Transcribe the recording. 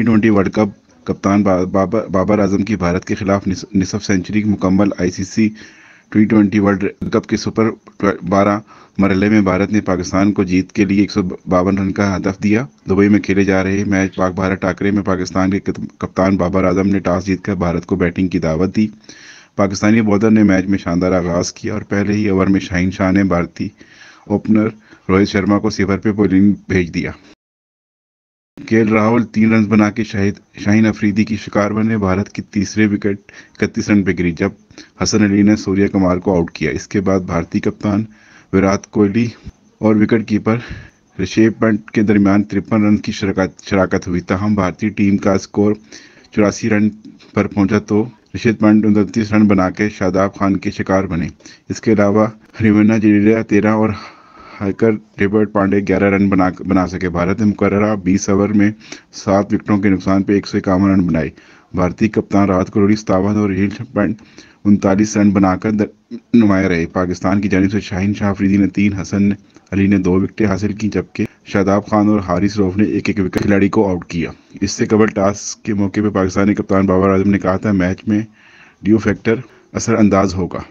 twenty world cup कप्तान बाबर बाबर आजम की भारत के खिलाफ निसफ सेंचुरी मुकम्मल ICC T twenty world cup के सुपर बारह मरहले में भारत ने पाकिस्तान को जीत के लिए एक रन का हदफ दिया दुबई में खेले जा रहे मैच पाक भारत टाकरे में पाकिस्तान के कप्तान बाबर आजम ने टॉस जीतकर भारत को बैटिंग की दावत दी पाकिस्तानी बॉलर ने मैच में शानदार आगाज़ किया और पहले ही ओवर में शाहीन शाह ने भारतीय ओपनर रोहित शर्मा को सिफर पे बॉलिंग भेज दिया के राहुल तीन रन बना के शाहिद शाहीन अफरीदी की शिकार बने भारत की तीसरे विकेट इकतीस रन पर गिरी जब हसन अली ने सूर्य कुमार को आउट किया इसके बाद भारतीय कप्तान विराट कोहली और विकेट कीपर ऋषभ पंट के दरमियान तिरपन रन की शराकत शराकत हुई तहम भारतीय टीम का स्कोर चौरासी रन पर पहुंचा तो ऋषभ पंट उनतीस रन बना के शादाब खान के शिकार बने इसके अलावा रवीना जडेजा तेरह और हरकर डेबर्ट पांडे 11 रन बना बना सके भारत ने मुकर्रा 20 ओवर में सात विकेटों के नुकसान पर एक रन बनाए भारतीय कप्तान राहत करोड़ी सतावन और हिल पंड उनतालीस रन बनाकर नुमाया रहे पाकिस्तान की जानब से शाहिन शाह अफरीदी ने तीन हसन अली ने दो विकेटें हासिल की जबकि शादाब खान और हारिस रोफ ने एक एक विकेट खिलाड़ी को आउट किया इससे कबल टास्क के मौके पर पाकिस्तानी कप्तान बाबर आजम ने कहा था मैच में ड्यू फैक्टर असरअंदाज होगा